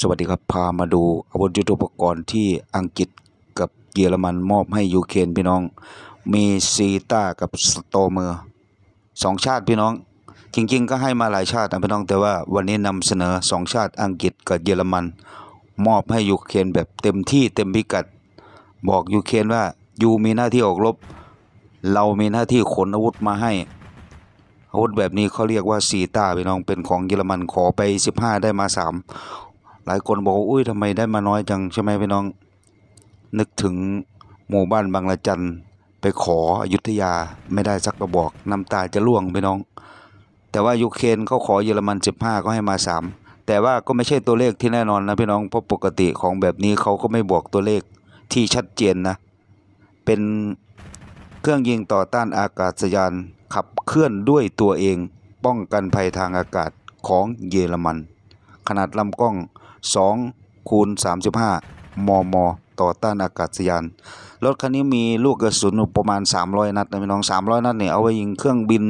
สวัสดีครับพามาดูอาวุธยุทโธปกรณ์ที่อังกฤษกับเยอรมัน มอบให้ยูเครนพี่น้อง มีซีต้ากับสโตเมอร์สองชาติพี่น้องจริงๆ ก็ให้มาหลายชาตินะพี่น้องแต่ว่าวันนี้นำเสนอสองชาติอังกฤษกับเยอรมันมอบให้ยูเครนแบบเต็มที่เต็มพิกัดบอกยูเครนว่ายูมีหน้าที่ออกรบเรามีหน้าที่ขนอาวุธมาให้ อาวุธแบบนี้เขาเรียกว่าซีต้าพี่น้องเป็นของเยอรมันขอไป 15 ได้มา 3หลายคนบอกว่าอุ้ยทำไมได้มาน้อยจังใช่ไหมพี่น้อง นึกถึงหมู่บ้านบางละจันไปขออยุธยาไม่ได้สักกระบอกน้าตาจะร่วงพี่น้อง แต่ว่ายูเครนเขาขอเยอรมัน15 ก็ให้มา 3 แต่ว่าก็ไม่ใช่ตัวเลขที่แน่นอนนะพี่น้องเพราะปกติของแบบนี้เขาก็ไม่บอกตัวเลขที่ชัดเจนนะเป็นเครื่องยิงต่อต้านอากาศยานขับเคลื่อนด้วยตัวเองป้องกันภัยทางอากาศของเยอรมัน ขนาดลำกล้อง2คูณ35 มม ต่อต้านอากาศยานรถคันนี้มีลูกกระสุนประมาณ 300 นัดนะพี่น้อง 300 นัดเนี่ยเอาไว้ยิงเครื่องบิน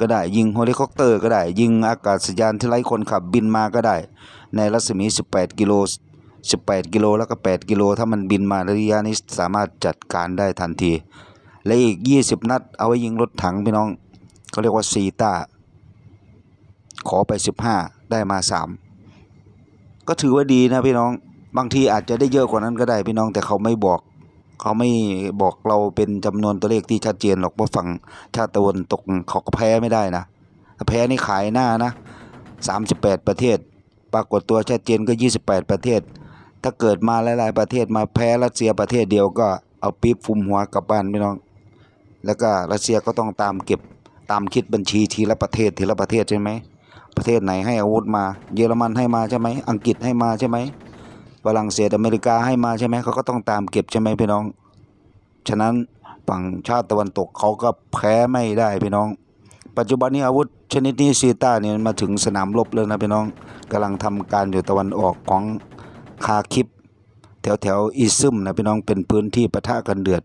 ก็ได้ ยิงเฮลิคอปเตอร์ ก็ได้ ยิงอากาศยานที่ไร้คนขับบินมาก็ได้ ในรัศมี 18 กิโล 18 กิโลแล้วก็ 8กิโล ถ้ามันบินมาระยะนี้สามารถจัดการได้ทันที และอีก 20 นัดเอาไว้ยิงรถถังพี่น้องเขาเรียกว่าซีตาขอไป 15 ได้มา 3ก็ถือว่าดีนะพี่น้องบางทีอาจจะได้เยอะกว่านั้นก็ได้พี่น้องแต่เขาไม่บอก เขาไม่บอกเราเป็นจำนวนตัวเลขที่ชัดเจนหรอกว่าฝั่งชาติตะวันตกเขาก็แพ้ไม่ได้นะแพ้นี่ขายหน้านะ38 ประเทศ ปรากฏตัวชัดเจนก็ 28 ประเทศ ถ้าเกิดมาหลายๆประเทศมาแพ้รัสเซียประเทศเดียวก็เอาปี๊บฟุมหัวกลับบ้านพี่น้อง แล้วก็รัสเซียก็ต้องตามเก็บตามคิดบัญชีทีละประเทศทีละประเทศใช่ไหมประเทศไหนให้อาวุธมาเยอรมันให้มาใช่ไหมอังกฤษให้มาใช่ไหมฝรั่งเศสอเมริกาให้มาใช่ไหมเขาก็ต้องตามเก็บใช่ไหมพี่น้อง ฉะนั้นฝั่งชาติตะวันตกเขาก็แพ้ไม่ได้พี่น้องปัจจุบันนี้อาวุธชนิดนี้ ซีต้าเนี่ยมาถึงสนามรบแล้วนะพี่น้อง กำลังทำการอยู่ตะวันออกของ คาคิปแถวแถวอิซึมนะพี่น้องเป็นพื้นที่ปะทะกันเดือด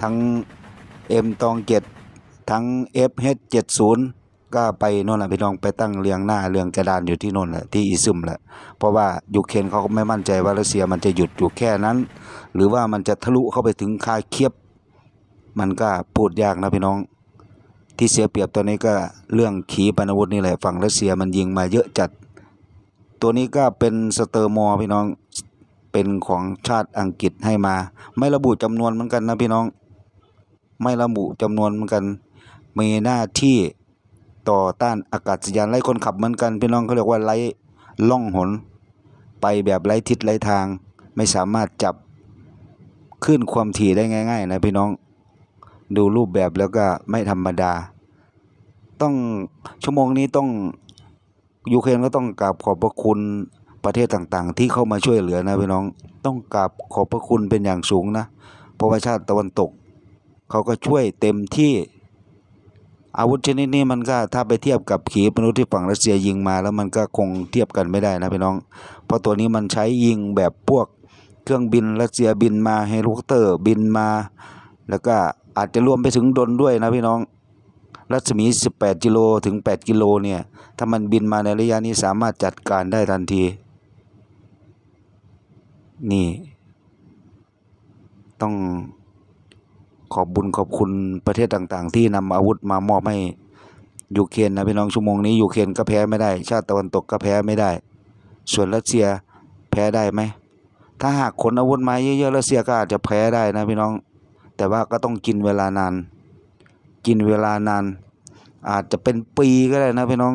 ทั้งเอ็มตองเจ็ดทั้ง f h 7 0ก็ไปโน่นแหละพี่น้องไปตั้งเรียงหน้าเรียงกระดานอยู่ที่โน่นแหละที่อิซึมแหละเพราะว่ายูเครนเขาก็ไม่มั่นใจ ว่ารัสเซียมันจะหยุดอยู่แค่นั้น หรือว่ามันจะทะลุเข้าไปถึงคาเคียบมันก็พูดยากนะพี่น้อง ที่เสียเปรียบตอนนี้ก็เรื่องขีปนาวุธนี่แหละฝั่งรัสเซียมันยิงมาเยอะจัด ตัวนี้ก็เป็นสเตอร์มอพี่น้องเป็นของชาติอังกฤษให้มา ไม่ระบุจำนวนเหมือนกันนะพี่น้อง ไม่ระบุจำนวนเหมือนกันมีหน้าที่ต่อต้านอากาศยานไล่คนขับเหมือนกันพี่น้องเขาเรียกว่าไล่ล่องหน ไปแบบไล่ทิศไล่ทาง ไม่สามารถจับขึ้นความถี่ได้ง่ายๆนะพี่น้อง ดูรูปแบบแล้วก็ไม่ธรรมดา ต้องชั่วโมงนี้ต้องยูเครนก็ต้องกราบขอบพระคุณประเทศต่างๆที่เข้ามาช่วยเหลือนะพี่น้องต้องกราบขอบพระคุณเป็นอย่างสูงนะเพราะว่าชาติตะวันตก เขาก็ช่วยเต็มที่อาวุธชนิดนี้มันก็ถ้าไปเทียบกับขีปนาวุธที่ฝั่งรัสเซียยิงมา แล้วมันก็คงเทียบกันไม่ได้นะพี่น้อง เพราะตัวนี้มันใช้ยิงแบบพวกเครื่องบินรัสเซียบินมาเฮลิคอปเตอร์บินมา แล้วก็อาจจะรวมไปถึงดนด้วยนะพี่น้อง รัศมี 18กิโลถึง8กิโลเนี่ยถ้ามันบินมาในระยะนี้สามารถจัดการได้ทันที นี่ต้องขอบบุญขอบคุณประเทศต่างๆ ที่นำอาวุธมามอบให้ยูเครนนะพี่น้องชั่วโมงนี้ยูเครนก็แพ้ไม่ได้ ชาติตะวันตกก็แพ้ไม่ได้ ส่วนรัสเซียแพ้ได้ไหมถ้าหากขนอาวุธมาเยอะๆรัสเซียก็อาจจะแพ้ได้นะพี่น้องแต่ว่าก็ต้องกินเวลานาน กินเวลานาน อาจจะเป็นปีก็ได้นะพี่น้อง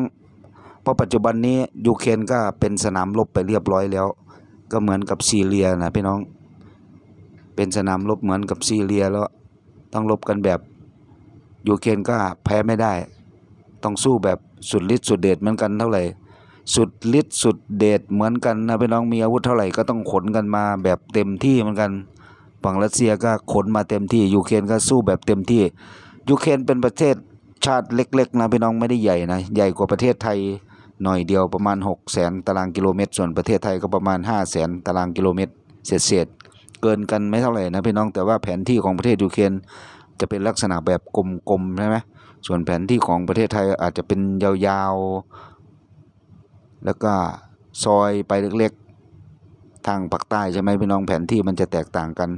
เพราะปัจจุบันนี้ยูเครนก็เป็นสนามรบไปเรียบร้อยแล้ว ก็เหมือนกับซีเรียนะพี่น้องเป็นสนามรบเหมือนกับซีเรียแล้วต้องลบกันแบบยูเครนก็แพ้ไม่ได้ ต้องสู้แบบสุดฤทธิ์สุดเดชเหมือนกันเท่าไหร่สุดฤทธิ์สุดเดชเหมือนกันนะพี่น้องมีอาวุธเท่าไหร่ก็ต้องขนกันมาแบบเต็มที่เหมือนกันฝั่งรัสเซียก็ขนมาเต็มที่ยูเครนก็สู้แบบเต็มที่ยูเครนเป็นประเทศชาติเล็กๆนะพี่น้องไม่ได้ใหญ่นะใหญ่กว่าประเทศไทยหน่อยเดียวประมาณ6 0 0 0 0 0ตารางกิโลเมตร ส่วนประเทศไทยก็ประมาณ 5 0 0 0 0 0ตารางกิโลเมตรเศษเกินกันไม่เท่าไหร่นะพี่น้องแต่ว่าแผนที่ของประเทศยูเครนจะเป็นลักษณะแบบกลมๆใช่ไหมส่วนแผนที่ของประเทศไทยอาจจะเป็นยาวๆ แล้วก็ซอยไปเล็กๆ ทางภาคใต้ใช่ไหมพี่น้องแผนที่มันจะแตกต่างกัน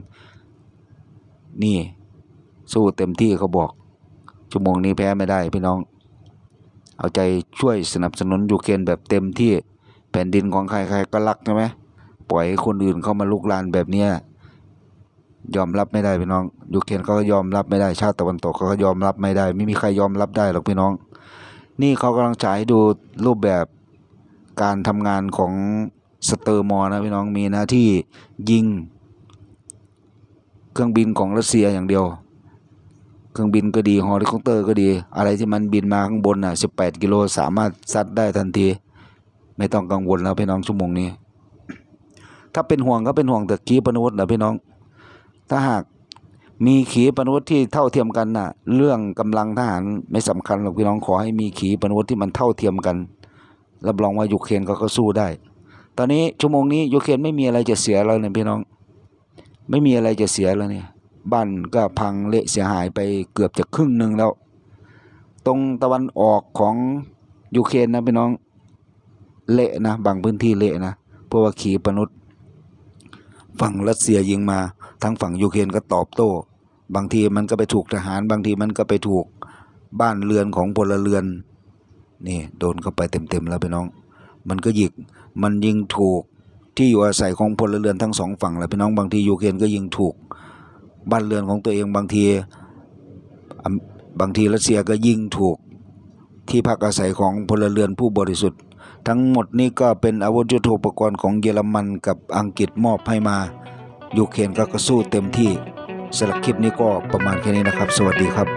นี่สู้เต็มที่เขาบอก ชั่วโมงนี้แพ้ไม่ได้พี่น้อง เอาใจช่วยสนับสนุนยูเครนแบบเต็มที่แผ่นดินของใครๆก็รักใช่ไหมปล่อยให้คนอื่นเข้ามาลุกลานแบบเนี้ยยอมรับไม่ได้พี่น้องยูเครนเขาก็ยอมรับไม่ได้ชาติตะวันตกเขาก็ยอมรับไม่ได้ ไม่มีใครยอมรับได้หรอกพี่น้อง นี่เขากำลังฉายดูรูปแบบการทำงานของสเตอร์มอนะพี่น้องมีหน้าที่ยิงเครื่องบินของรัสเซียอย่างเดียว เครื่องบินก็ดีฮอลิคอปเตอร์ก็ดี อะไรที่มันบินมาข้างบนน่ะสิบแปดกิโลสามารถซัดได้ทันที ไม่ต้องกังวลแล้วพี่น้องชั่วโมงนี้ ถ้าเป็นห่วงก็เป็นห่วงแต่กีปนวุฒินะพี่น้องถ้าหากมีขีปนาวุธที่เท่าเทียมกันนะ่ะ เรื่องกำลังทหารไม่สำคัญหรอกพี่น้องขอให้มีขีปนาวุธที่มันเท่าเทียมกัน รับรองว่ายูเครนก็สู้ได้ ตอนนี้ชั่วโมงนี้ยูเครนไม่มีอะไรจะเสียแล้วเนี่ยพี่น้อง ไม่มีอะไรจะเสียแล้วเนี่ย บ้านก็พังเละเสียหายไปเกือบจะครึ่งหนึ่งแล้ว ตรงตะวันออกของยูเครนนะพี่น้อง เละนะบางพื้นที่เละนะ เพราะว่าขีปนาวุธฝั่งรัสเซียยิงมาทั้งฝั่งยูเครนก็ตอบโต้ บางทีมันก็ไปถูกทหาร บางทีมันก็ไปถูกบ้านเรือนของพลเรือน นี่โดนเข้าไปเต็มๆแล้วพี่น้อง มันก็ยิงมันยิงถูกที่อยู่อาศัยของพลเรือนทั้งสองฝั่งแล้วพี่น้อง บางทียูเครนก็ยิงถูกบ้านเรือนของตัวเอง บางที บางทีรัสเซียก็ยิงถูกที่พักอาศัยของพลเรือนผู้บริสุทธิ์ ทั้งหมดนี้ก็เป็นอาวุธยุโทโธปกรณ์ของเยอรมันกับอังกฤษมอบให้มายูเครนก็สู้เต็มที่ สลักคลิปนี้ก็ประมาณแค่นี้นะครับ สวัสดีครับ